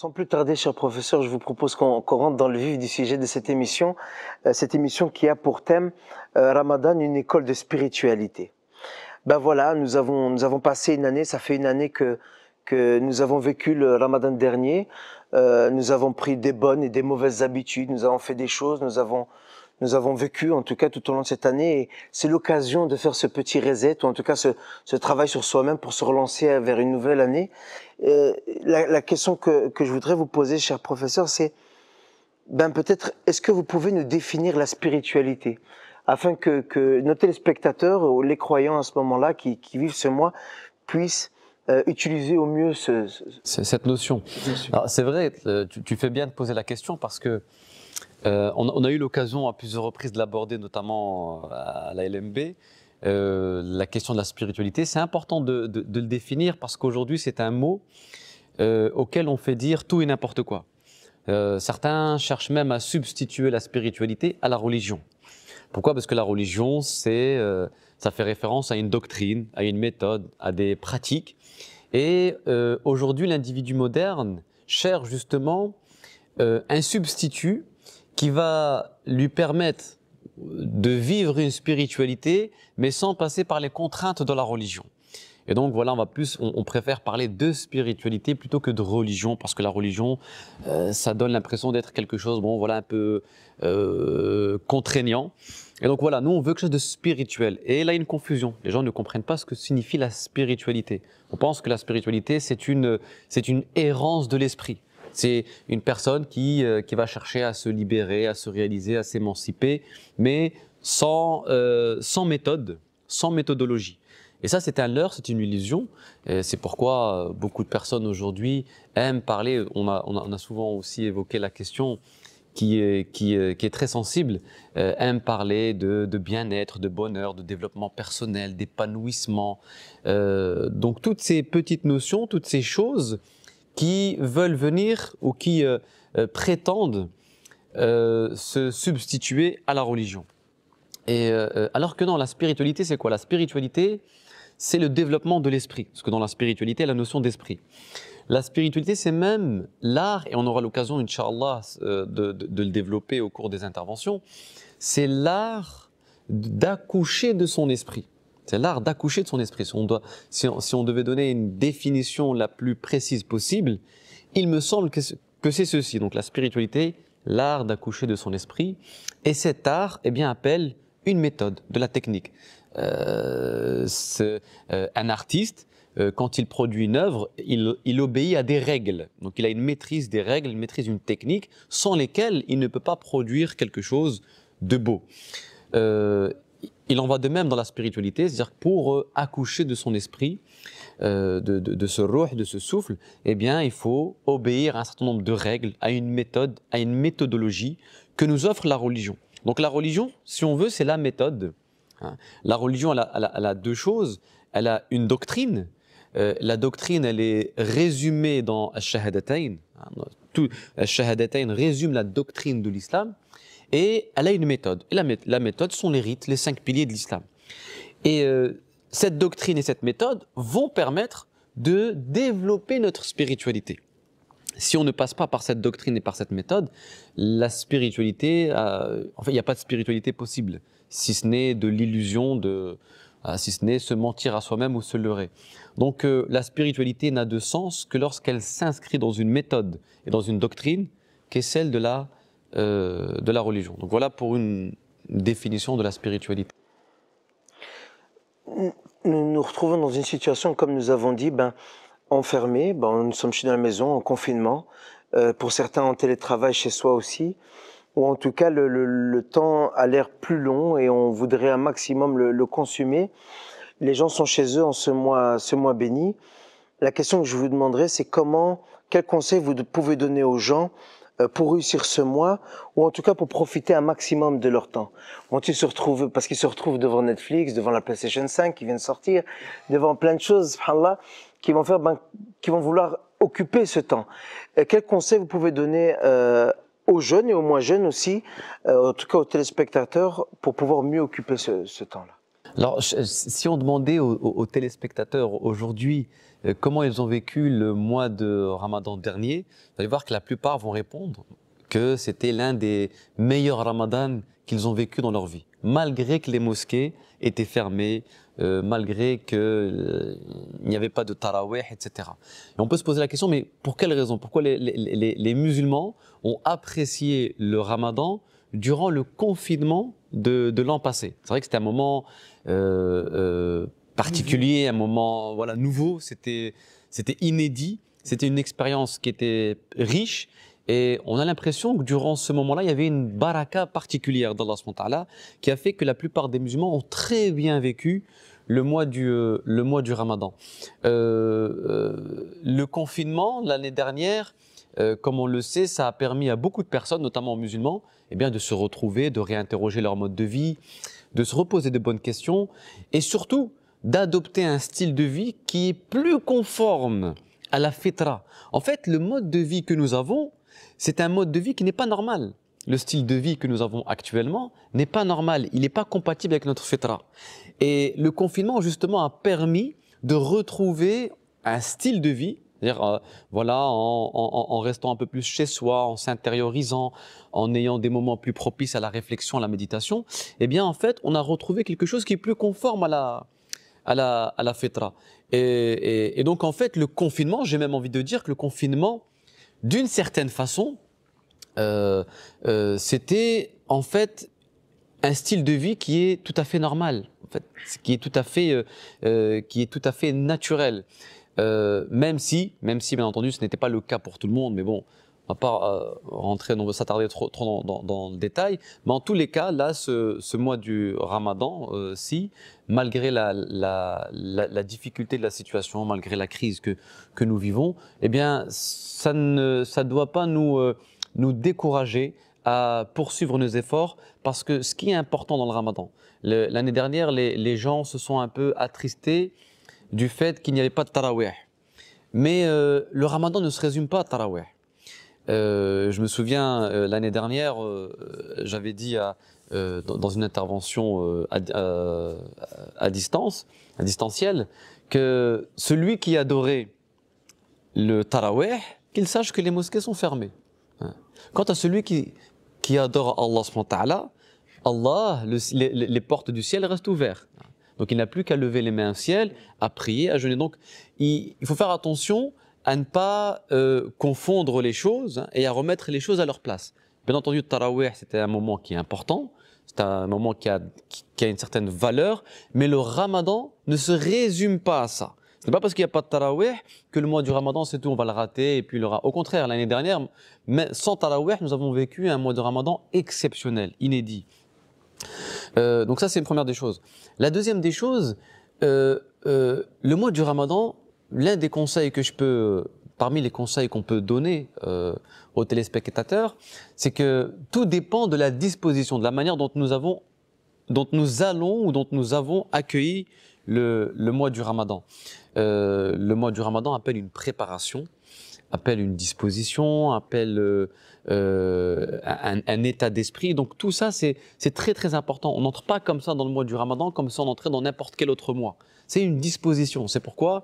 Sans plus tarder, cher professeur, je vous propose qu'on rentre dans le vif du sujet de cette émission, euh, cette émission qui a pour thème euh, Ramadan, une école de spiritualité. Ben voilà, nous avons, nous avons passé une année, ça fait une année que, que nous avons vécu le Ramadan dernier. Euh, nous avons pris des bonnes et des mauvaises habitudes, nous avons fait des choses, nous avons nous avons vécu, en tout cas tout au long de cette année. Et c'est l'occasion de faire ce petit reset, ou en tout cas ce, ce travail sur soi-même pour se relancer vers une nouvelle année. Euh, la, la, question que, que, je voudrais vous poser, cher professeur, c'est ben peut-être, est-ce que vous pouvez nous définir la spiritualité afin que, que nos téléspectateurs ou les croyants à ce moment-là qui, qui vivent ce mois puissent euh, utiliser au mieux ce, cette notion. C'est vrai, euh, tu, tu, fais bien de poser la question parce que euh, on, a eu l'occasion à plusieurs reprises de l'aborder, notamment euh, à la LMB. Euh, la question de la spiritualité, c'est important de, le définir parce qu'aujourd'hui c'est un mot auquel on fait dire tout et n'importe quoi. certains cherchent même à substituer la spiritualité à la religion. Pourquoi Parce que la religion, ça fait référence à une doctrine, à une méthode, à des pratiques. Et aujourd'hui, l'individu moderne cherche justement un substitut qui va lui permettre de vivre une spiritualité, mais sans passer par les contraintes de la religion. Et donc voilà, on va plus, on, préfère parler de spiritualité plutôt que de religion, parce que la religion, euh, ça donne l'impression d'être quelque chose, bon voilà, un peu euh, contraignant. Et donc voilà, nous on veut quelque chose de spirituel. Et là, il y a une confusion. Les gens ne comprennent pas ce que signifie la spiritualité. On pense que la spiritualité, c'est une, c'est une errance de l'esprit. C'est une personne euh, qui, va chercher à se libérer, à se réaliser, à s'émanciper, mais sans, euh, méthode, sans méthodologie. Et ça, c'est un leurre, c'est une illusion. C'est pourquoi euh, beaucoup de personnes aujourd'hui aiment parler. On a, souvent aussi évoqué la question qui est, très sensible, aiment parler de, bien-être, de bonheur, de développement personnel, d'épanouissement. donc toutes ces petites notions, toutes ces choses qui veulent venir ou qui euh, euh, prétendent euh, se substituer à la religion. Et alors que non, la spiritualité, c'est quoi La spiritualité, c'est le développement de l'esprit. Parce que dans la spiritualité, la notion d'esprit. La spiritualité, c'est même l'art, et on aura l'occasion, Inch'Allah, de, de, le développer au cours des interventions, c'est l'art d'accoucher de son esprit. C'est l'art d'accoucher de son esprit. Si on, devait donner une définition la plus précise possible, il me semble que, c'est ceci. Donc la spiritualité, l'art d'accoucher de son esprit. Et cet art eh bien, appelle une méthode, de la technique. Euh, euh, un artiste, euh, quand il produit une œuvre, il, il, obéit à des règles. Donc il a une maîtrise des règles, une maîtrise d'une technique, sans lesquelles il ne peut pas produire quelque chose de beau il en va de même dans la spiritualité, c'est-à-dire pour euh, accoucher de son esprit, euh, de, de, de, ce de ce souffle, eh bien, il faut obéir à un certain nombre de règles, à une méthode, à une méthodologie que nous offre la religion. Donc la religion, si on veut, c'est la méthode. Hein. La religion, elle a, deux choses. Elle a une doctrine. Euh, la doctrine, elle est résumée dans « Al-Shahadatayn hein, ». Tout résume la doctrine de l'islam. Et elle a une méthode. Et la, méthode sont les rites, les cinq piliers de l'islam. Et euh, cette doctrine et cette méthode vont permettre de développer notre spiritualité. Si on ne passe pas par cette doctrine et par cette méthode, la spiritualité, euh, en fait, il n'y a pas de spiritualité possible, si ce n'est de l'illusion de, euh, si ce n'est se mentir à soi-même ou se leurrer. Donc, la spiritualité n'a de sens que lorsqu'elle s'inscrit dans une méthode et dans une doctrine qui est celle de la euh, de la religion. Donc voilà pour une définition de la spiritualité. Nous nous retrouvons dans une situation, comme nous avons dit, ben, enfermés, ben, nous sommes chez dans la maison, en confinement, euh, pour certains en télétravail chez soi aussi, ou en tout cas le, temps a l'air plus long et on voudrait un maximum le, le, Les gens sont chez eux en ce mois, ce mois béni. La question que je vous demanderai, c'est comment, quels conseils vous pouvez donner aux gens euh, pour réussir ce mois, ou en tout cas pour profiter un maximum de leur temps. Quand ils se retrouvent, parce qu'ils se retrouvent devant Netflix, devant la PlayStation 5 qui vient de sortir, devant plein de choses, subhanallah, qui vont ben, qui vont vouloir occuper ce temps. Euh, quel conseil vous pouvez donner euh, aux jeunes et aux moins jeunes aussi, en tout cas aux téléspectateurs, pour pouvoir mieux occuper ce, temps-là Alors, si on demandait aux téléspectateurs aujourd'hui euh, comment ils ont vécu le mois de Ramadan dernier. Vous allez voir que la plupart vont répondre que c'était l'un des meilleurs Ramadans qu'ils ont vécu dans leur vie, malgré que les mosquées étaient fermées, euh, malgré qu'il euh, n'y avait pas de taraweh, etc. on peut se poser la question, mais pour quelle raison Pourquoi les, musulmans ont apprécié le Ramadan durant le confinement de, l'an passé C'est vrai que c'était un moment euh, particulier, un moment voilà nouveau. C'était c'était inédit. C'était une expérience qui était riche. Et on a l'impression que durant ce moment-là, il y avait une baraka particulière d'Allah qui a fait que la plupart des musulmans ont très bien vécu le mois du, euh, le mois du ramadan. Euh, euh le confinement, l'année dernière, euh, comme on le sait, ça a permis à beaucoup de personnes, notamment aux musulmans, eh bien, de se retrouver, de réinterroger leur mode de vie, de se reposer de bonnes questions et surtout d'adopter un style de vie qui est plus conforme à la fitra. En fait, le mode de vie que nous avons, c'est un mode de vie qui n'est pas normal. Le style de vie que nous avons actuellement n'est pas normal, il n'est pas compatible avec notre fitra. Et le confinement, justement, a permis de retrouver un style de vie c'est-à-dire, euh, voilà, en, en, restant un peu plus chez soi, en s'intériorisant, en ayant des moments plus propices à la réflexion, à la méditation, eh bien, en fait, on a retrouvé quelque chose qui est plus conforme à la, à la, à Et, donc, en fait, le confinement, j'ai même envie de dire que le confinement, d'une certaine façon, euh, euh, c'était en fait un style de vie qui est tout à fait normal, qui est tout à fait, qui est tout à fait euh, naturel. même si, même si, bien entendu, ce n'était pas le cas pour tout le monde, mais bon, va pas euh, rentrer, on va s'attarder trop, trop dans, le détail, mais en tous les cas, là, ce, mois du Ramadan, euh, si, malgré la, difficulté de la situation, malgré la crise que, que nous vivons, eh bien, ça ne ça doit pas nous, euh, nous décourager à poursuivre nos efforts, parce que ce qui est important dans le Ramadan, l'année dernière, les, gens se sont un peu attristés du fait qu'il n'y avait pas de Taraweh. Mais le Ramadan ne se résume pas à Taraweh. Euh, je me souviens, euh, l'année dernière, euh, j'avais dit dans une intervention à, distance, à distanciel, que celui qui adorait le taraweh, qu'il sache que les mosquées sont fermées. Hein. Quant à celui qui, adore Allah, Allah les, les, portes du ciel restent ouvertes. Donc il n'a plus qu'à lever les mains au ciel, à prier, à jeûner. Donc il faut faire attention à ne pas euh, confondre les choses et à remettre les choses à leur place. Bien entendu, Taraweh, c'était un moment qui est important, c'est un moment qui a, une certaine valeur, mais le ramadan ne se résume pas à ça. Ce n'est pas parce qu'il n'y a pas de Taraweh que le mois du ramadan, c'est tout, on va le rater. Et puis le aura. Au contraire, l'année dernière, sans Taraweh, nous avons vécu un mois de ramadan exceptionnel, inédit. Euh, donc ça, c'est une première des choses. La deuxième des choses, euh, le mois du ramadan, l'un des conseils que je peux, parmi les conseils qu'on peut donner euh, aux téléspectateurs, c'est que tout dépend de la disposition, de la manière dont nous avons, dont nous allons ou dont nous avons accueilli le, mois du Ramadan. Euh, le mois du Ramadan appelle une préparation, appelle une disposition, appelle euh, un, un, état d'esprit. Donc tout ça, c'est très très important. On n'entre pas comme ça dans le mois du Ramadan, comme si on entrait dans n'importe quel autre mois. C'est une disposition. C'est pourquoi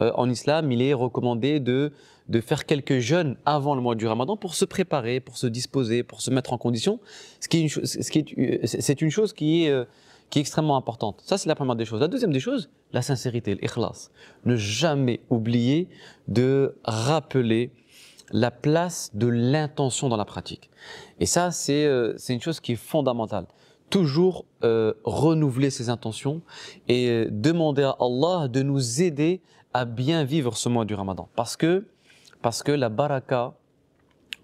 euh, en islam, il est recommandé de, de faire quelques jeûnes avant le mois du ramadan pour se préparer, pour se disposer, pour se mettre en condition. Ce une, ce euh, c'est une chose qui est, euh, qui est extrêmement importante. Ça, c'est la première des choses. La deuxième des choses, la sincérité, l'ikhlas. Ne jamais oublier de rappeler la place de l'intention dans la pratique. Et ça, c'est une chose qui est fondamentale toujours euh, renouveler ses intentions et demander à Allah de nous aider à bien vivre ce mois du Ramadan. Parce que, parce que la baraka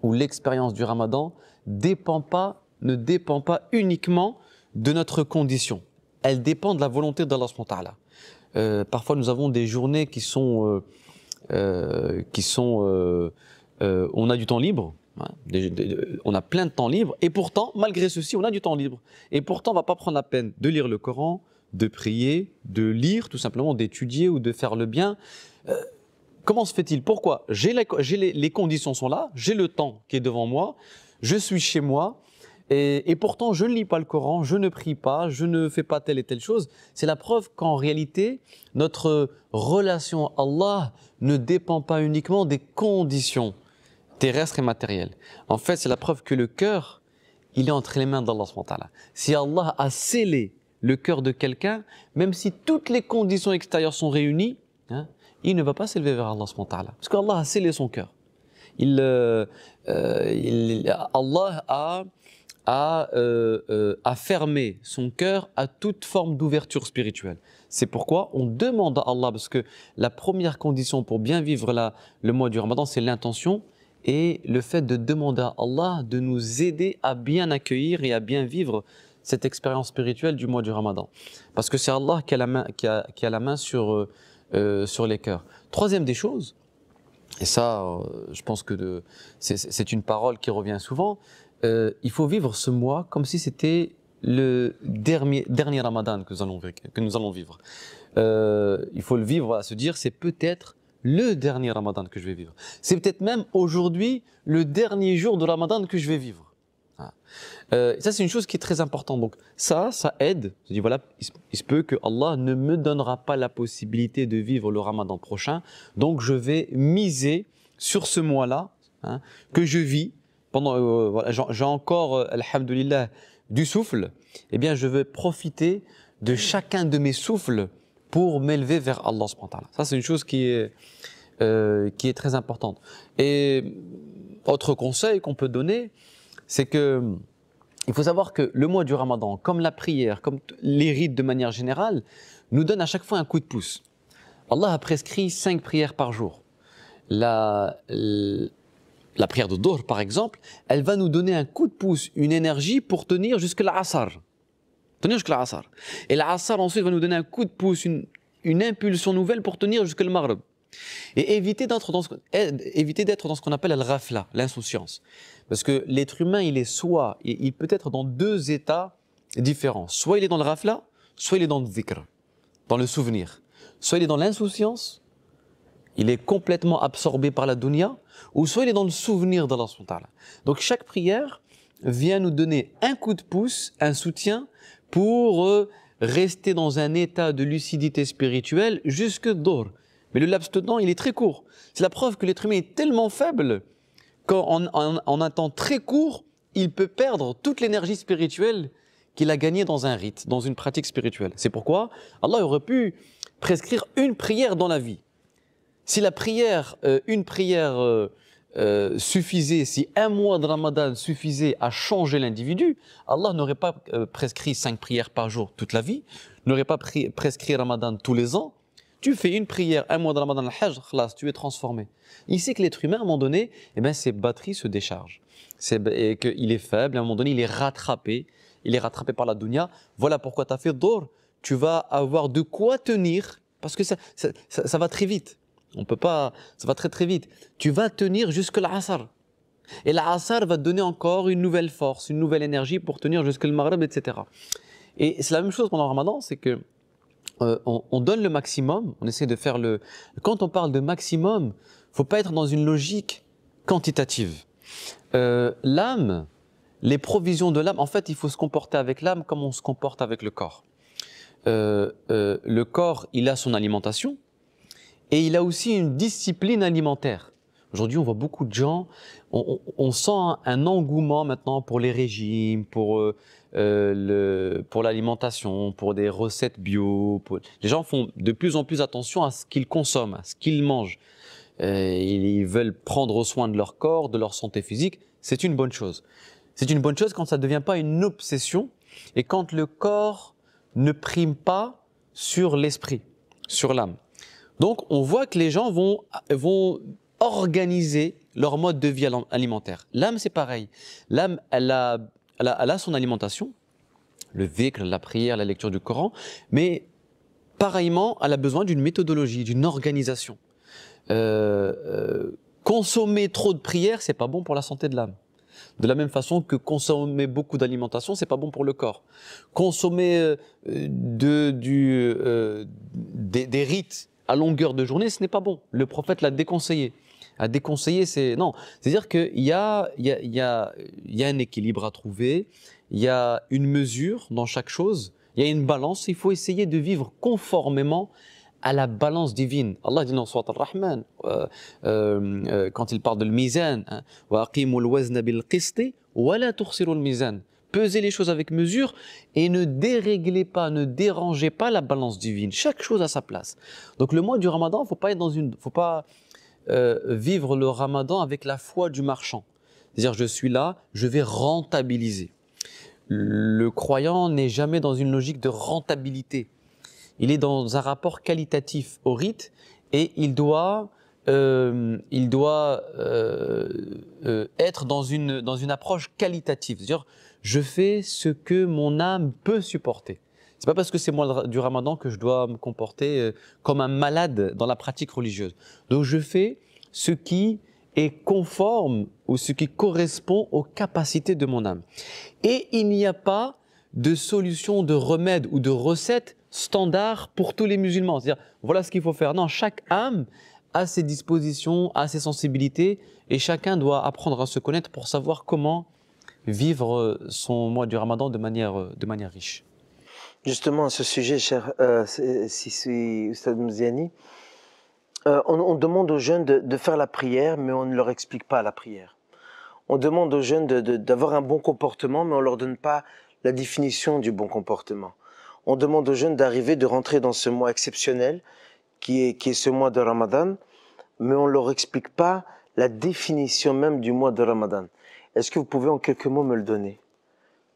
ou l'expérience du Ramadan dépend pas, ne dépend pas uniquement de notre condition. Elle dépend de la volonté d'Allah. Euh, parfois, nous avons des journées qui sont. Euh, euh, qui sont on a du temps libre, Hein. On a plein de temps libre et pourtant, malgré ceci, on a du temps libre. Et pourtant, on ne va pas prendre la peine de lire le Coran, de prier, de lire, tout simplement, d'étudier ou de faire le bien. Euh, comment se fait-il Pourquoi les, conditions sont là, j'ai le temps qui est devant moi, je suis chez moi. Et, et pourtant, je ne lis pas le Coran, je ne prie pas, je ne fais pas telle et telle chose. C'est la preuve qu'en réalité, notre relation à Allah ne dépend pas uniquement des conditions terrestre et matériel. En fait, c'est la preuve que le cœur, il est entre les mains d'Allah. Si Allah a scellé le cœur de quelqu'un, même si toutes les conditions extérieures sont réunies, hein, il ne va pas s'élever vers Allah. Parce qu'Allah a scellé son cœur. Euh, euh, Allah euh, a, fermé son cœur à toute forme d'ouverture spirituelle. C'est pourquoi on demande à Allah, parce que la première condition pour bien vivre le mois du Ramadan, c'est l'intention et le fait de demander à Allah de nous aider à bien accueillir et à bien vivre cette expérience spirituelle du mois du Ramadan. Parce que c'est Allah qui a la main, qui a, la main sur, euh, euh, sur les cœurs. Troisième des choses, et ça, euh, je pense que c'est une parole qui revient souvent, il faut vivre ce mois comme si c'était le dernier, dernier Ramadan que nous allons, que nous allons vivre. il faut le vivre à se dire, c'est peut-être le dernier Ramadan que je vais vivre. C'est peut-être même aujourd'hui le dernier jour de Ramadan que je vais vivre. Ah. Euh, ça, c'est une chose qui est très importante. Donc, ça, ça aide. Je dis, voilà, il se, peut que Allah ne me donnera pas la possibilité de vivre le Ramadan prochain. Donc, je vais miser sur ce mois-là hein, que je vis. Pendant, euh, j'ai encore, euh, alhamdulillah, du souffle. Eh bien, je vais profiter de chacun de mes souffles pour m'élever vers Allah. Ça, c'est une chose qui est, euh, qui est très importante. Et autre conseil qu'on peut donner, c'est que il faut savoir que le mois du Ramadan, comme la prière, comme les rites de manière générale, nous donne à chaque fois un coup de pouce. Allah a prescrit cinq prières par jour. La, la prière de Dohr, par exemple, elle va nous donner un coup de pouce, une énergie pour tenir jusque l'Asar. Tenir jusqu'à l'Assar. Et l'Assar ensuite va nous donner un coup de pouce, une, une impulsion nouvelle pour tenir jusqu'à le Maghreb. Et éviter d'être dans ce, eh, éviter d'être dans ce qu'on appelle le rafla l'insouciance. Parce que l'être humain, il est soit, il peut être dans deux états différents. Soit il est dans le rafla, soit il est dans le zikr, dans le souvenir. Soit il est dans l'insouciance, il est complètement absorbé par la dunya, ou soit il est dans le souvenir d'Allah Donc chaque prière vient nous donner un coup de pouce, un soutien pour euh, rester dans un état de lucidité spirituelle jusque d'or. Mais le laps de temps, il est très court. C'est la preuve que l'être humain est tellement faible qu'en en, un temps très court, il peut perdre toute l'énergie spirituelle qu'il a gagnée dans un rite, dans une pratique spirituelle. C'est pourquoi Allah aurait pu prescrire une prière dans la vie. Si la prière, euh, une prière euh, euh, suffisait, si un mois de Ramadan suffisait à changer l'individu, Allah n'aurait pas euh, prescrit cinq prières par jour toute la vie, n'aurait pas prescrit Ramadan tous les ans. Tu fais une prière, un mois de Ramadan hajj tu es transformé. Il sait que l'être humain, à un moment donné, eh ben, ses batteries se déchargent. C'est qu'il est faible, à un moment donné, il est rattrapé. Il est rattrapé par la dunya. Voilà pourquoi tu as fait d'or. Tu vas avoir de quoi tenir, parce que ça, ça va très vite. On peut pas, ça va très très vite. Tu vas tenir jusque l'Asr. Et l'Asr va te donner encore une nouvelle force, une nouvelle énergie pour tenir jusque le Maghreb, etc. Et c'est la même chose pendant le Ramadan, c'est que euh, on, donne le maximum, on essaie de faire le. Quand on parle de maximum, faut pas être dans une logique quantitative. Euh, l'âme, les provisions de l'âme, en fait, il faut se comporter avec l'âme comme on se comporte avec le corps. Euh, le corps, il a son alimentation, et il a aussi une discipline alimentaire. Aujourd'hui, on voit beaucoup de gens, on, on, sent un engouement maintenant pour les régimes, pour, euh, euh le, pour l'alimentation, pour des recettes bio. Les gens font de plus en plus attention à ce qu'ils consomment, à ce qu'ils mangent. Euh, ils veulent prendre soin de leur corps, de leur santé physique. C'est une bonne chose. C'est une bonne chose quand ça ne devient pas une obsession et quand le corps ne prime pas sur l'esprit, sur l'âme. Donc on voit que les gens vont, vont organiser leur mode de vie alimentaire. L'âme, c'est pareil. L'âme, elle a, elle, son alimentation, le véhicule la prière, la lecture du Coran, mais pareillement, elle a besoin d'une méthodologie, d'une organisation. Euh, euh, consommer trop de prières, c'est pas bon pour la santé de l'âme. De la même façon que consommer beaucoup d'alimentation, c'est pas bon pour le corps. Consommer euh, de, du, des rites à longueur de journée, ce n'est pas bon. Le prophète l'a déconseillé. À déconseiller, c'est. Non. C'est-à-dire qu'il y a, y, a, un équilibre à trouver, il y a une mesure dans chaque chose, il y a une balance. Il faut essayer de vivre conformément à la balance divine. Allah dit dans Surat rahman euh, euh, euh, quand il parle de le mizan, hein, الْوَزْنَ pesez les choses avec mesure et ne déréglez pas, ne dérangez pas la balance divine. Chaque chose a sa place. Donc le mois du Ramadan, faut pas être dans une, faut pas euh, vivre le Ramadan avec la foi du marchand. C'est-à-dire je suis là, je vais rentabiliser. Le croyant n'est jamais dans une logique de rentabilité. Il est dans un rapport qualitatif au rite et il doit euh, il doit euh, être dans une, dans une approche qualitative. C'est-à-dire, je fais ce que mon âme peut supporter. C'est pas parce que c'est moi du ramadan que je dois me comporter euh, comme un malade dans la pratique religieuse. Donc je fais ce qui est conforme ou ce qui correspond aux capacités de mon âme. Et il n'y a pas de solution, de remède ou de recette standard pour tous les musulmans. C'est-à-dire, voilà ce qu'il faut faire. Non, chaque âme a ses dispositions, a ses sensibilités, et chacun doit apprendre à se connaître pour savoir comment vivre son mois du Ramadan de manière, de manière riche. Justement, à ce sujet, cher euh, Sissi euh, on, demande aux jeunes de, faire la prière, mais on ne leur explique pas la prière. On demande aux jeunes d'avoir un bon comportement, mais on ne leur donne pas la définition du bon comportement. On demande aux jeunes d'arriver, de rentrer dans ce mois exceptionnel, qui est, qui est ce mois de Ramadan, mais on ne leur explique pas la définition même du mois de Ramadan. Est-ce que vous pouvez en quelques mots me le donner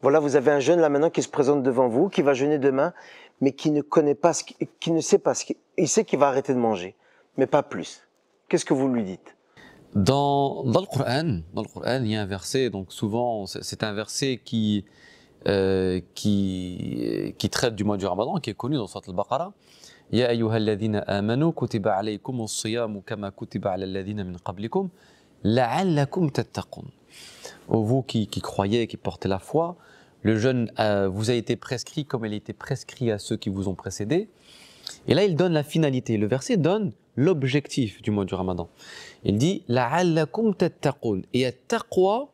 Voilà, vous avez un jeune là maintenant qui se présente devant vous, qui va jeûner demain, mais qui ne connaît pas, qui, ne sait pas ce qu'il il sait qu'il va arrêter de manger, mais pas plus. Qu'est-ce que vous lui dites dans, le Coran, il y a un verset, donc souvent, c'est un verset euh, qui, traite du mois du Ramadan, qui est connu dans sourate al-Baqarah. Ya la'allakum tattaqun. vous qui, qui, croyez, qui portez la foi, le jeûne euh, vous a été prescrit comme il a été prescrit à ceux qui vous ont précédé. Et là, il donne la finalité. Le verset donne l'objectif du mois du ramadan. Il dit La'allakum tattaqun. Et taqwa,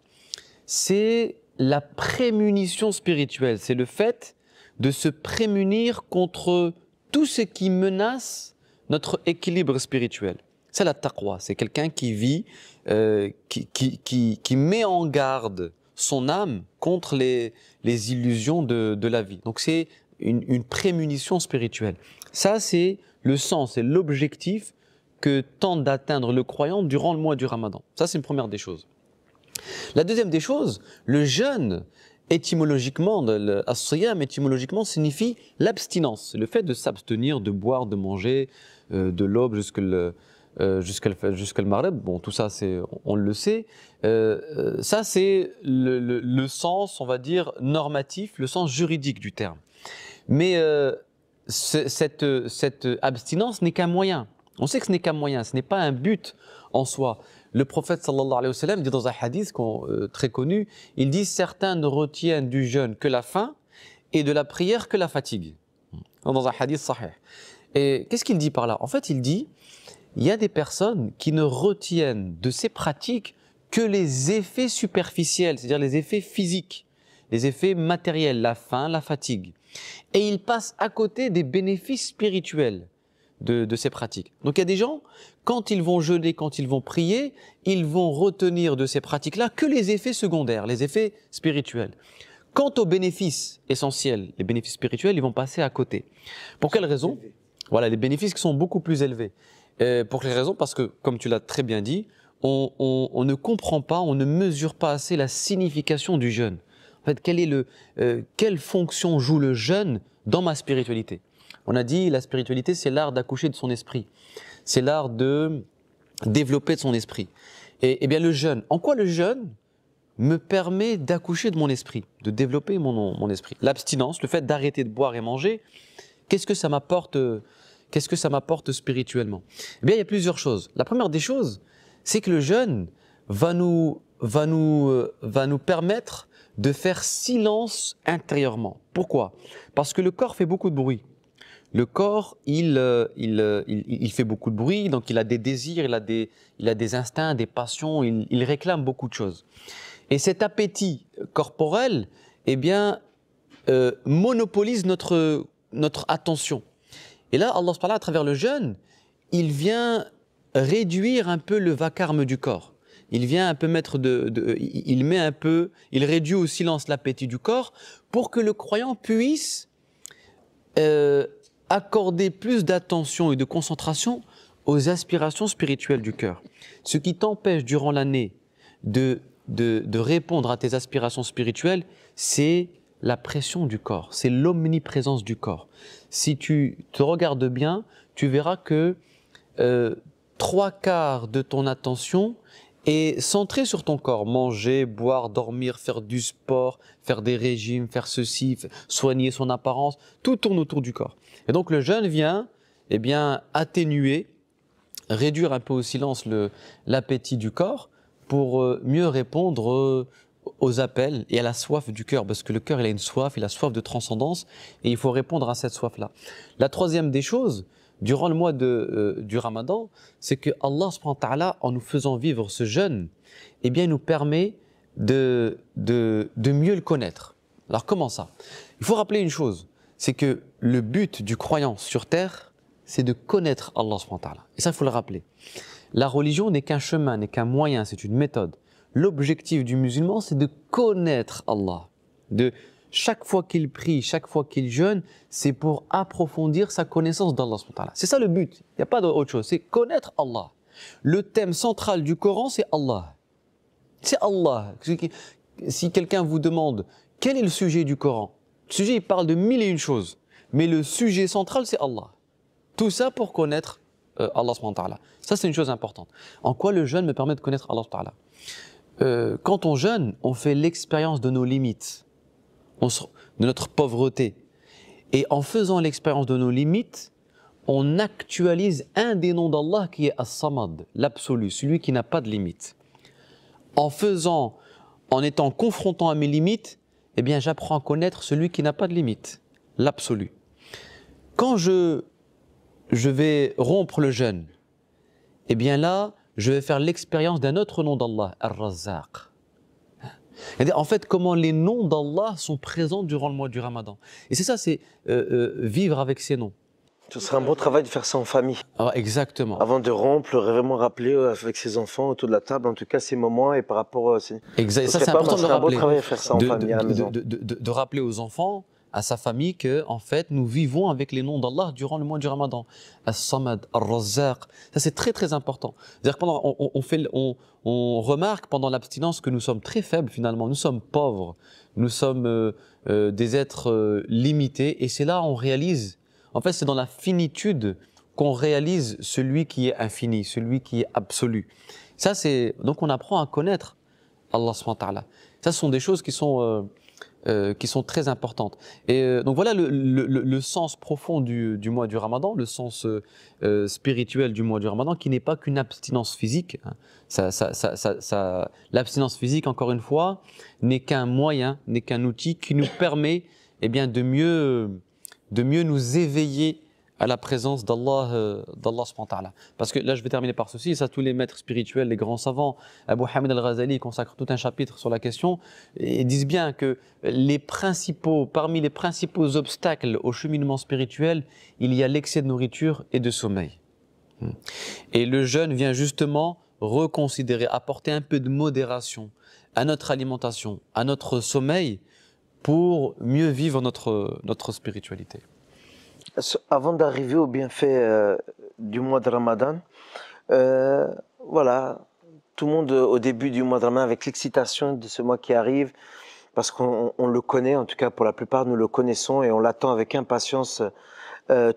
c'est la prémunition spirituelle. C'est le fait de se prémunir contre tout ce qui menace notre équilibre spirituel. C'est la taqwa, c'est quelqu'un qui vit, euh, qui, qui, qui, met en garde son âme contre les, les illusions de, de la vie. Donc c'est une, une, prémunition spirituelle. Ça, c'est le sens et l'objectif que tente d'atteindre le croyant durant le mois du ramadan. Ça, c'est une première des choses. La deuxième des choses, le jeûne, étymologiquement, le étymologiquement, signifie l'abstinence, le fait de s'abstenir de boire, de manger, euh, de l'aube jusqu'au... le, euh, jusqu'à le, jusqu Bon, tout ça, c'est, on, le sait. Euh, euh, ça, c'est le, le, sens, on va dire, normatif, le sens juridique du terme. Mais cette, cette abstinence n'est qu'un moyen. On sait que ce n'est qu'un moyen, ce n'est pas un but en soi. Le prophète sallallahu alayhi wa sallam dit dans un hadith très connu, il dit « Certains ne retiennent du jeûne que la faim et de la prière que la fatigue. » Dans un hadith sahih. Et qu'est-ce qu'il dit par là En fait, il dit il y a des personnes qui ne retiennent de ces pratiques que les effets superficiels, c'est-à-dire les effets physiques, les effets matériels, la faim, la fatigue. Et ils passent à côté des bénéfices spirituels de, ces pratiques. Donc il y a des gens, quand ils vont jeûner, quand ils vont prier, ils vont retenir de ces pratiques-là que les effets secondaires, les effets spirituels. Quant aux bénéfices essentiels, les bénéfices spirituels, ils vont passer à côté. Pour quelle raison Voilà, les bénéfices qui sont beaucoup plus élevés. Euh, pour les raisons Parce que, comme tu l'as très bien dit, on, ne comprend pas, on ne mesure pas assez la signification du jeûne. En fait, quel est le, euh, quelle fonction joue le jeûne dans ma spiritualité On a dit, la spiritualité, c'est l'art d'accoucher de son esprit. C'est l'art de développer son esprit. Et, eh bien le jeûne, en quoi le jeûne me permet d'accoucher de mon esprit, de développer mon, mon esprit L'abstinence, le fait d'arrêter de boire et manger, qu'est-ce que ça m'apporte euh, Qu'est-ce que ça m'apporte spirituellement Eh bien, il y a plusieurs choses. La première des choses, c'est que le jeûne va nous, va nous, euh, va nous permettre de faire silence intérieurement. Pourquoi Parce que le corps fait beaucoup de bruit. Le corps, il, euh, euh, il, il, fait beaucoup de bruit, donc il a des désirs, il a des, il a des instincts, des passions, il, réclame beaucoup de choses. Et cet appétit corporel, eh bien, euh, monopolise notre, notre attention. Et là, Allah à travers le jeûne, il vient réduire un peu le vacarme du corps. Il vient un peu mettre de, il met un peu, il réduit au silence l'appétit du corps pour que le croyant puisse euh, accorder plus d'attention et de concentration aux aspirations spirituelles du cœur. Ce qui t'empêche durant l'année de, de répondre à tes aspirations spirituelles, c'est la pression du corps, c'est l'omniprésence du corps si tu te regardes bien, tu verras que euh, trois quarts de ton attention est centrée sur ton corps. Manger, boire, dormir, faire du sport, faire des régimes, faire ceci, soigner son apparence, tout tourne autour du corps. Et donc le jeûne vient eh bien, atténuer, réduire un peu au silence l'appétit du corps pour euh, mieux répondre euh, aux appels et à la soif du cœur, parce que le cœur, il a une soif, il a soif de transcendance, et il faut répondre à cette soif-là. La troisième des choses, durant le mois de, euh, du Ramadan, c'est que Allah, en nous faisant vivre ce jeûne, eh bien, nous permet de, de mieux le connaître. Alors comment ça Il faut rappeler une chose, c'est que le but du croyant sur terre, c'est de connaître Allah. Et ça, il faut le rappeler. La religion n'est qu'un chemin, n'est qu'un moyen, c'est une méthode l'objectif du musulman, c'est de connaître Allah. De chaque fois qu'il prie, chaque fois qu'il jeûne, c'est pour approfondir sa connaissance d'Allah. C'est ça le but. Il n'y a pas d'autre chose. C'est connaître Allah. Le thème central du Coran, c'est Allah. C'est Allah. Si quelqu'un vous demande quel est le sujet du Coran, le sujet, il parle de mille et une choses. Mais le sujet central, c'est Allah. Tout ça pour connaître euh, Allah. Ça, c'est une chose importante. En quoi le jeûne me permet de connaître Allah? Euh, quand on jeûne, on fait l'expérience de nos limites, de notre pauvreté. Et en faisant l'expérience de nos limites, on actualise un des noms d'Allah qui est As-Samad, l'absolu, celui qui n'a pas de limites. En faisant, en étant confrontant à mes limites, eh bien j'apprends à connaître celui qui n'a pas de limites, l'absolu. Quand je, je vais rompre le jeûne, eh bien là, je vais faire l'expérience d'un autre nom d'Allah, Ar-Razzaq. En fait, comment les noms d'Allah sont présents durant le mois du Ramadan. Et c'est ça, c'est euh, euh, vivre avec ces noms. Ce serait un beau travail de faire ça en famille. Ah, exactement. Avant de rompre, vraiment rappeler euh, avec ses enfants autour de la table, en tout cas, ces moments et par rapport. Exact. Ça, c'est important de rappeler. Un beau travail de faire ça en famille de, rappeler aux enfants à sa famille que, en fait, nous vivons avec les noms d'Allah durant le mois du Ramadan. As-Samad, ar Ça, c'est très, très important. C'est-à-dire pendant, on, on, fait, on, remarque pendant l'abstinence que nous sommes très faibles, finalement. Nous sommes pauvres. Nous sommes euh, euh, des êtres euh, limités. Et c'est là on réalise. En fait, c'est dans la finitude qu'on réalise celui qui est infini, celui qui est absolu. Ça, c'est, donc on apprend à connaître Allah subhanahu Ça, ce sont des choses qui sont euh, qui sont très importantes. Et euh, donc voilà le, le, sens profond du, du mois du Ramadan, le sens euh, spirituel du mois du Ramadan, qui n'est pas qu'une abstinence physique. Hein. Ça, ça, ça, L'abstinence physique, encore une fois, n'est qu'un moyen, n'est qu'un outil qui nous permet eh bien, de, mieux, de mieux nous éveiller à la présence d'Allah euh, d'Allah Parce que là, je vais terminer par ceci, ça, tous les maîtres spirituels, les grands savants, Abu Hamid al-Ghazali consacre tout un chapitre sur la question, et disent bien que les principaux, parmi les principaux obstacles au cheminement spirituel, il y a l'excès de nourriture et de sommeil. Hmm. Et le jeûne vient justement reconsidérer, apporter un peu de modération à notre alimentation, à notre sommeil, pour mieux vivre notre, notre spiritualité. Avant d'arriver au bienfaits euh, du mois de Ramadan, euh, voilà, tout le monde euh, au début du mois de Ramadan avec l'excitation de ce mois qui arrive, parce qu'on le connaît, en tout cas pour la plupart nous le connaissons et on l'attend avec impatience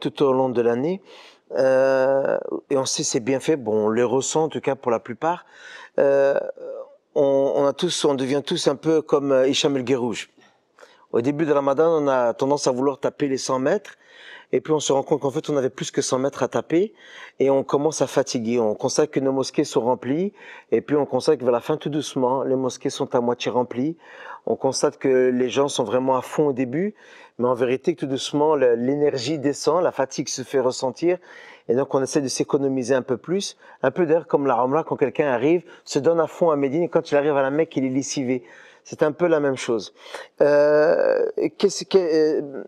tout au long de l'année. et on sait ses bienfaits, bon, on les ressent en tout cas pour la plupart. On, a tous, on devient tous un peu comme Hicham El Guérouge. Au début de Ramadan, on a tendance à vouloir taper les 100 mètres, et puis on se rend compte qu'en fait, on avait plus que 100 mètres à taper et on commence à fatiguer. On constate que nos mosquées sont remplies et puis on constate que vers la fin, tout doucement, les mosquées sont à moitié remplies. On constate que les gens sont vraiment à fond au début, mais en vérité, tout doucement, l'énergie descend, la fatigue se fait ressentir et donc on essaie de s'économiser un peu plus. Un peu d'ailleurs comme la Ramla, quand quelqu'un arrive, se donne à fond à Médine et quand il arrive à la Mecque, il est lessivé. C'est un peu la même chose. Euh, qu'est-ce que... Euh,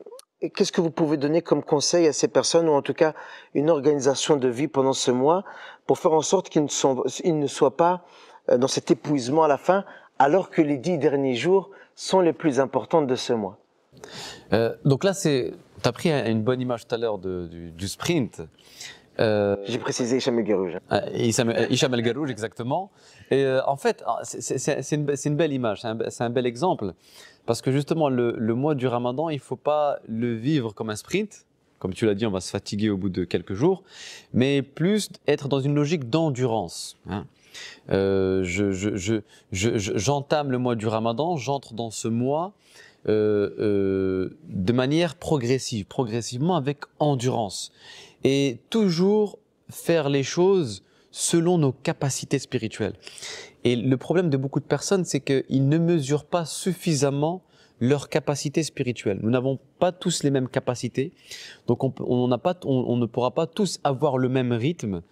qu'est-ce que vous pouvez donner comme conseil à ces personnes, ou en tout cas une organisation de vie pendant ce mois, pour faire en sorte qu'ils ne, soient pas euh, dans cet épuisement à la fin, alors que les dix derniers jours sont les plus importants de ce mois euh, Donc là, tu as pris une bonne image tout à l'heure du, du, sprint. Euh, J'ai précisé Hicham El Garouj. Ah, euh, Hicham El Garouj, exactement. Et euh, en fait, ah, c'est une, belle image, c'est un, bel exemple. Parce que justement, le, mois du ramadan, il ne faut pas le vivre comme un sprint. Comme tu l'as dit, on va se fatiguer au bout de quelques jours. Mais plus être dans une logique d'endurance. Hein. J'entame le mois du ramadan, j'entre dans ce mois. de manière progressive, progressivement avec endurance et toujours faire les choses selon nos capacités spirituelles. Et le problème de beaucoup de personnes, c'est qu'ils ne mesurent pas suffisamment leurs capacités spirituelles. Nous n'avons pas tous les mêmes capacités, donc on, on, pas, on, ne pourra pas tous avoir le même rythme,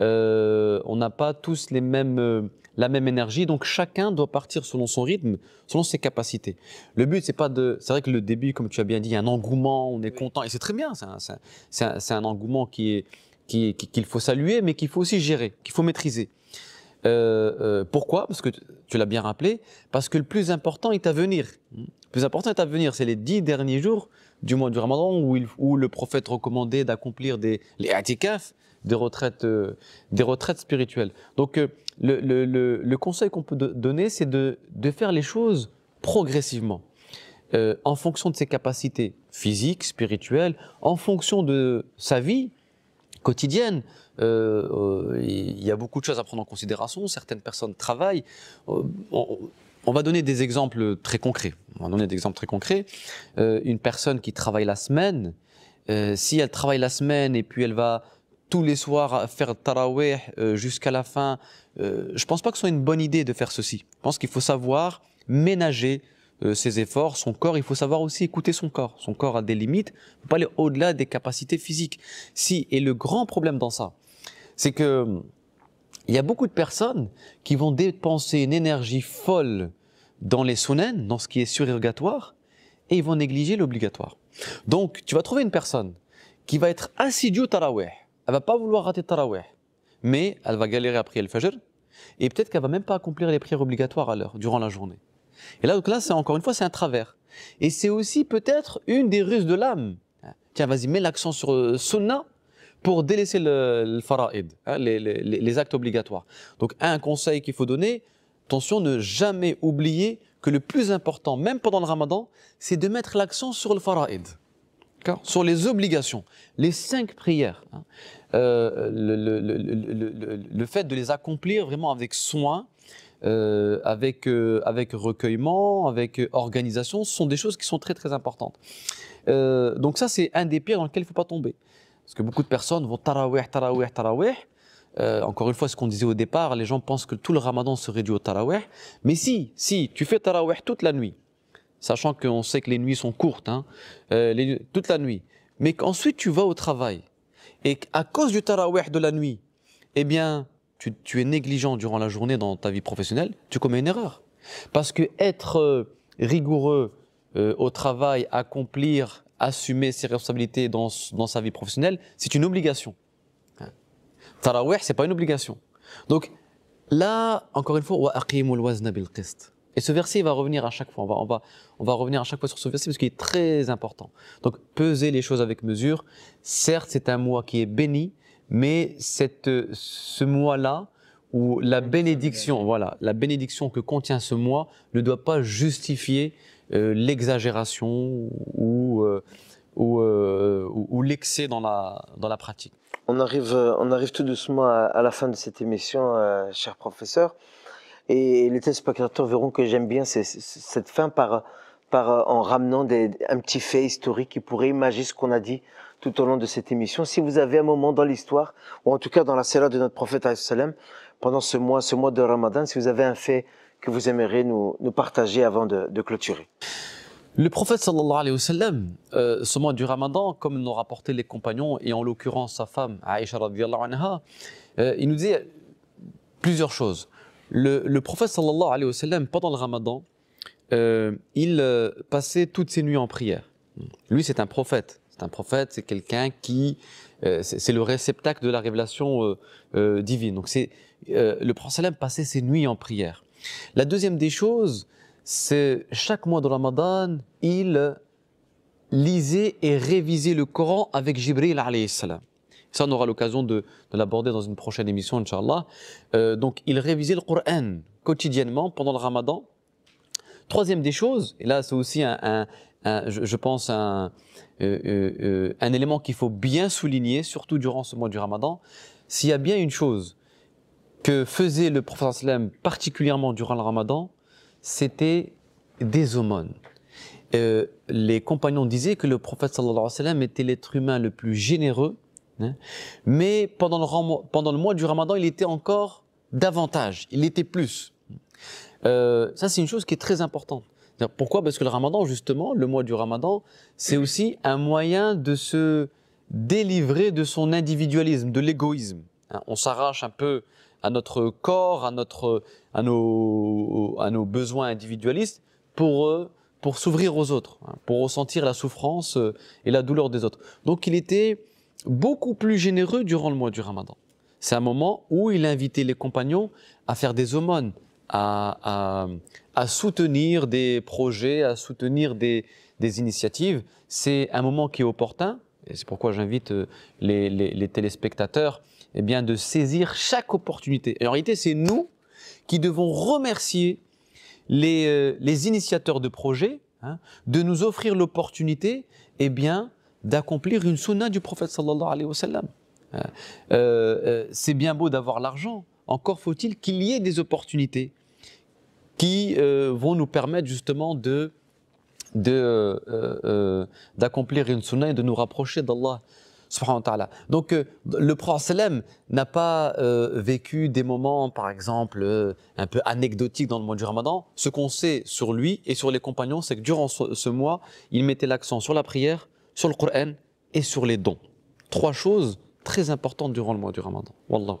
euh, on n'a pas tous les mêmes euh, la même énergie. Donc chacun doit partir selon son rythme, selon ses capacités. Le but, c'est pas de. C'est vrai que le début, comme tu as bien dit, il y a un engouement, on est content, et c'est très bien. C'est un, engouement qui est qu'il faut saluer, mais qu'il faut aussi gérer, qu'il faut maîtriser. Euh, euh, pourquoi Parce que tu, l'as bien rappelé, parce que le plus important est à venir. Le plus important est à venir, c'est les dix derniers jours du mois du Ramadan où, le prophète recommandait d'accomplir les atikaf, des retraites, euh, des retraites spirituelles. Donc euh, le, conseil qu'on peut donner, c'est de, faire les choses progressivement, euh, en fonction de ses capacités physiques, spirituelles, en fonction de sa vie quotidienne. Il y a beaucoup de choses à prendre en considération. Certaines personnes travaillent. On, va donner des exemples très concrets. On va donner des exemples très concrets. une personne qui travaille la semaine, si elle travaille la semaine et puis elle va tous les soirs à faire taraweh euh, jusqu'à la fin, euh, je pense pas que ce soit une bonne idée de faire ceci. Je pense qu'il faut savoir ménager euh, ses efforts, son corps, il faut savoir aussi écouter son corps. Son corps a des limites, il faut pas aller au-delà des capacités physiques. Si, et le grand problème dans ça, c'est que il y a beaucoup de personnes qui vont dépenser une énergie folle dans les sunnens, dans ce qui est surrogatoire, et ils vont négliger l'obligatoire. Donc, tu vas trouver une personne qui va être assidue au taraweh, elle va pas vouloir rater Taraweh, mais elle va galérer à prier le Fajr, et peut-être qu'elle va même pas accomplir les prières obligatoires à l'heure, durant la journée. Et là, donc là, c'est encore une fois, c'est un travers. Et c'est aussi peut-être une des ruses de l'âme. Tiens, vas-y, mets l'accent sur euh, sunna sunnah pour délaisser le, fara'id, hein, les, actes obligatoires. Donc, un conseil qu'il faut donner, attention, ne jamais oublier que le plus important, même pendant le ramadan, c'est de mettre l'accent sur le fara'id, sur les obligations, les cinq prières. Hein. Euh, le, le, fait de les accomplir vraiment avec soin, euh, avec, euh, avec recueillement, avec organisation, ce sont des choses qui sont très très importantes. donc ça, c'est un des pires dans lequel il ne faut pas tomber. Parce que beaucoup de personnes vont tarawih, tarawih, tarawih. encore une fois, ce qu'on disait au départ, les gens pensent que tout le ramadan se réduit au taraweh. Mais si, si, tu fais taraweh toute la nuit, sachant qu'on sait que les nuits sont courtes, hein, toute la nuit, mais qu'ensuite tu vas au travail, et à cause du tarawih de la nuit, eh bien, tu, tu, es négligent durant la journée dans ta vie professionnelle, tu commets une erreur. Parce que être euh, rigoureux euh, au travail, accomplir, assumer ses responsabilités dans, dans sa vie professionnelle, c'est une obligation. Hein. Tarawih, c'est pas une obligation. Donc là, encore une fois, wa bil qist. Et ce verset, il va revenir à chaque fois. On va, on va, on va revenir à chaque fois sur ce verset parce qu'il est très important. Donc, peser les choses avec mesure. Certes, c'est un mois qui est béni, mais cette, ce mois-là, où la bénédiction, voilà, la bénédiction que contient ce mois ne doit pas justifier euh, l'exagération euh, euh, ou, ou, l'excès dans la, dans la pratique. On arrive, on arrive tout doucement à la fin de cette émission, cher professeur. Et les téléspectateurs verront que j'aime bien cette fin par, euh, en ramenant un petit fait historique qui pourrait imaginer ce qu'on a dit tout au long de cette émission. Si vous avez un moment dans l'histoire, ou en tout cas dans la sera de notre prophète pendant ce mois, ce mois de Ramadan, si vous avez un fait que vous aimeriez nous, partager avant de, clôturer. Le prophète sallallahu alayhi wa sallam, euh, ce mois du Ramadan, comme nous rapporté les compagnons, et en l'occurrence sa femme, Aïcha anha, euh, il nous dit plusieurs choses. Le, le prophète sallallahu alayhi wa sallam, pendant le ramadan, euh, il euh, passait toutes ses nuits en prière. Hmm. Lui, c'est un prophète. C'est un prophète, c'est quelqu'un qui. Euh, c'est le réceptacle de la révélation euh, divine. Donc, c'est le prophète sallam passait ses nuits en prière. La deuxième des choses, c'est chaque mois de ramadan, il lisait et révisait le Coran avec Jibril alayhi salam. Ça, on aura l'occasion de, l'aborder dans une prochaine émission, Inch'Allah. Euh, donc, il révisait le Coran quotidiennement pendant le ramadan. Troisième des choses, et là, c'est aussi un, je, pense, un, euh, euh, un élément qu'il faut bien souligner, surtout durant ce mois du ramadan. S'il y a bien une chose que faisait le prophète particulièrement durant le ramadan, c'était des aumônes. Euh, les compagnons disaient que le prophète sallallahu alayhi wa sallam était l'être humain le plus généreux Hein? Mais pendant le, pendant le mois du ramadan, il était encore davantage, il était plus. Euh, ça, c'est une chose qui est très importante. Pourquoi Parce que le ramadan, justement, le mois du ramadan, c'est aussi un moyen de se délivrer de son individualisme, de l'égoïsme. Hein, on s'arrache un peu à notre corps, à, notre, à, nos, à nos besoins individualistes pour, euh, pour s'ouvrir aux autres, hein, pour ressentir la souffrance euh, et la douleur des autres. Donc il était beaucoup plus généreux durant le mois du Ramadan. C'est un moment où il a les compagnons à faire des aumônes, à, soutenir des projets, à soutenir des, initiatives. C'est un moment qui est opportun, et c'est pourquoi j'invite euh, les, téléspectateurs eh bien, de saisir chaque opportunité. en réalité, c'est nous qui devons remercier les, euh, initiateurs de projets hein, de nous offrir l'opportunité eh bien, d'accomplir une sunna du prophète sallallahu alayhi wa sallam. Hein. Euh, euh, c'est bien beau d'avoir l'argent, encore faut-il qu'il y ait des opportunités qui euh, vont nous permettre justement de d'accomplir une sunna et de nous rapprocher d'Allah donc le prophète n'a pas vécu des moments, par exemple, un peu anecdotiques dans le mois du ramadan. Ce qu'on sait sur lui et sur les compagnons, c'est que durant ce mois, il mettait l'accent sur la prière, sur le Coran et sur les dons. Trois choses très importantes durant le mois du Ramadan. Wallahu